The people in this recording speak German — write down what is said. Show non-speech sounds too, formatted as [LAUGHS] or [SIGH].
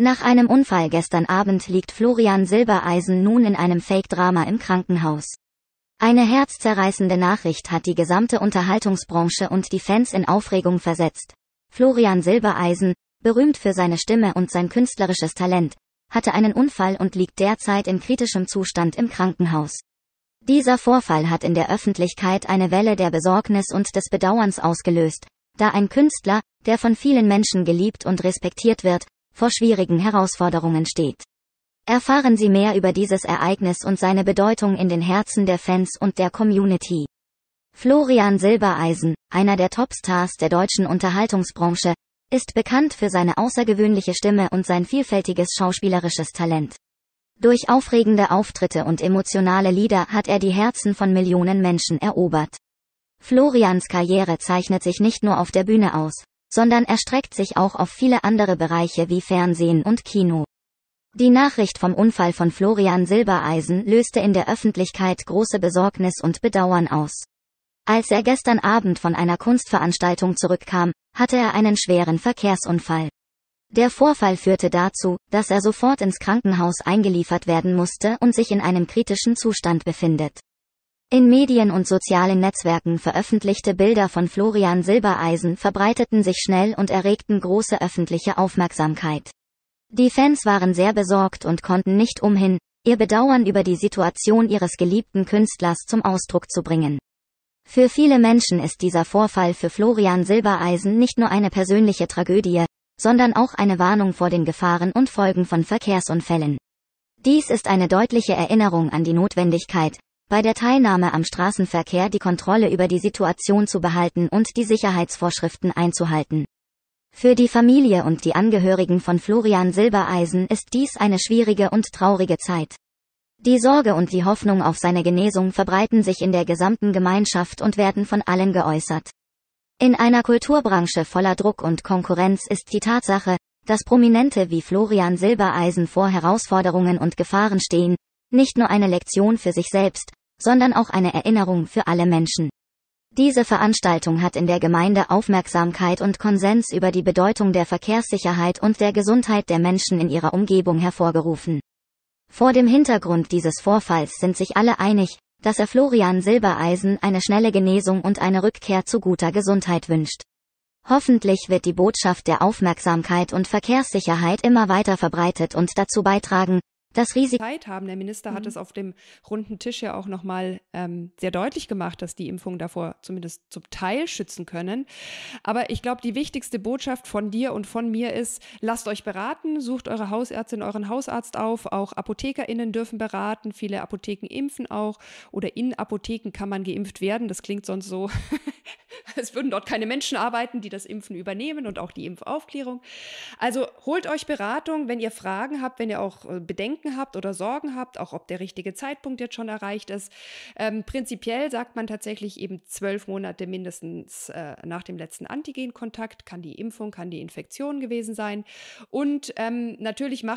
Nach einem Unfall gestern Abend liegt Florian Silbereisen nun in einem Fake-Drama im Krankenhaus. Eine herzzerreißende Nachricht hat die gesamte Unterhaltungsbranche und die Fans in Aufregung versetzt. Florian Silbereisen, berühmt für seine Stimme und sein künstlerisches Talent, hatte einen Unfall und liegt derzeit in kritischem Zustand im Krankenhaus. Dieser Vorfall hat in der Öffentlichkeit eine Welle der Besorgnis und des Bedauerns ausgelöst, da ein Künstler, der von vielen Menschen geliebt und respektiert wird, vor schwierigen Herausforderungen steht. Erfahren Sie mehr über dieses Ereignis und seine Bedeutung in den Herzen der Fans und der Community. Florian Silbereisen, einer der Topstars der deutschen Unterhaltungsbranche, ist bekannt für seine außergewöhnliche Stimme und sein vielfältiges schauspielerisches Talent. Durch aufregende Auftritte und emotionale Lieder hat er die Herzen von Millionen Menschen erobert. Florians Karriere zeichnet sich nicht nur auf der Bühne aus, sondern erstreckt sich auch auf viele andere Bereiche wie Fernsehen und Kino. Die Nachricht vom Unfall von Florian Silbereisen löste in der Öffentlichkeit große Besorgnis und Bedauern aus. Als er gestern Abend von einer Kunstveranstaltung zurückkam, hatte er einen schweren Verkehrsunfall. Der Vorfall führte dazu, dass er sofort ins Krankenhaus eingeliefert werden musste und sich in einem kritischen Zustand befindet. In Medien und sozialen Netzwerken veröffentlichte Bilder von Florian Silbereisen verbreiteten sich schnell und erregten große öffentliche Aufmerksamkeit. Die Fans waren sehr besorgt und konnten nicht umhin, ihr Bedauern über die Situation ihres geliebten Künstlers zum Ausdruck zu bringen. Für viele Menschen ist dieser Vorfall für Florian Silbereisen nicht nur eine persönliche Tragödie, sondern auch eine Warnung vor den Gefahren und Folgen von Verkehrsunfällen. Dies ist eine deutliche Erinnerung an die Notwendigkeit, bei der Teilnahme am Straßenverkehr die Kontrolle über die Situation zu behalten und die Sicherheitsvorschriften einzuhalten. Für die Familie und die Angehörigen von Florian Silbereisen ist dies eine schwierige und traurige Zeit. Die Sorge und die Hoffnung auf seine Genesung verbreiten sich in der gesamten Gemeinschaft und werden von allen geäußert. In einer Kulturbranche voller Druck und Konkurrenz ist die Tatsache, dass Prominente wie Florian Silbereisen vor Herausforderungen und Gefahren stehen, nicht nur eine Lektion für sich selbst, sondern auch eine Erinnerung für alle Menschen. Diese Veranstaltung hat in der Gemeinde Aufmerksamkeit und Konsens über die Bedeutung der Verkehrssicherheit und der Gesundheit der Menschen in ihrer Umgebung hervorgerufen. Vor dem Hintergrund dieses Vorfalls sind sich alle einig, dass er Florian Silbereisen eine schnelle Genesung und eine Rückkehr zu guter Gesundheit wünscht. Hoffentlich wird die Botschaft der Aufmerksamkeit und Verkehrssicherheit immer weiter verbreitet und dazu beitragen, das Risiko. Zeit haben. Der Minister mhm. hat es auf dem runden Tisch ja auch nochmal ähm, sehr deutlich gemacht, dass die Impfungen davor zumindest zum Teil schützen können. Aber ich glaube, die wichtigste Botschaft von dir und von mir ist, lasst euch beraten, sucht eure Hausärztin, euren Hausarzt auf. Auch ApothekerInnen dürfen beraten. Viele Apotheken impfen auch. Oder in Apotheken kann man geimpft werden. Das klingt sonst so. [LAUGHS] [LAUGHS] Es würden dort keine Menschen arbeiten, die das Impfen übernehmen und auch die Impfaufklärung. Also holt euch Beratung, wenn ihr Fragen habt, wenn ihr auch äh, Bedenken habt oder Sorgen habt, auch ob der richtige Zeitpunkt jetzt schon erreicht ist. Ähm, prinzipiell sagt man tatsächlich eben zwölf Monate mindestens äh, nach dem letzten Antigenkontakt. Kann die Impfung, kann die Infektion gewesen sein. Und ähm, natürlich macht es